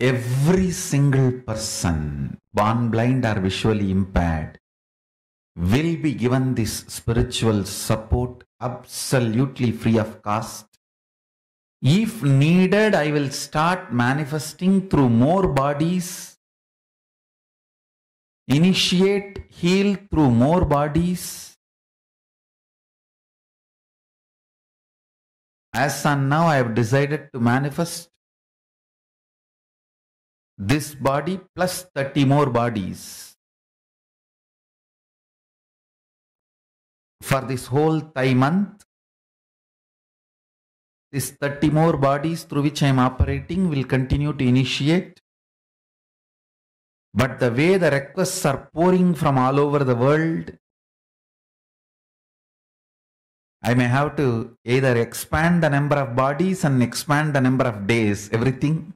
every single person born blind or visually impaired will be given this spiritual support absolutely free of cost. If needed, I will start manifesting through more bodies, initiate, heal through more bodies. As on now, I have decided to manifest this body plus 30 more bodies for this whole Thai month. These 30 more bodies through which I am operating will continue to initiate. But the way the requests are pouring from all over the world, I may have to either expand the number of bodies and expand the number of days, everything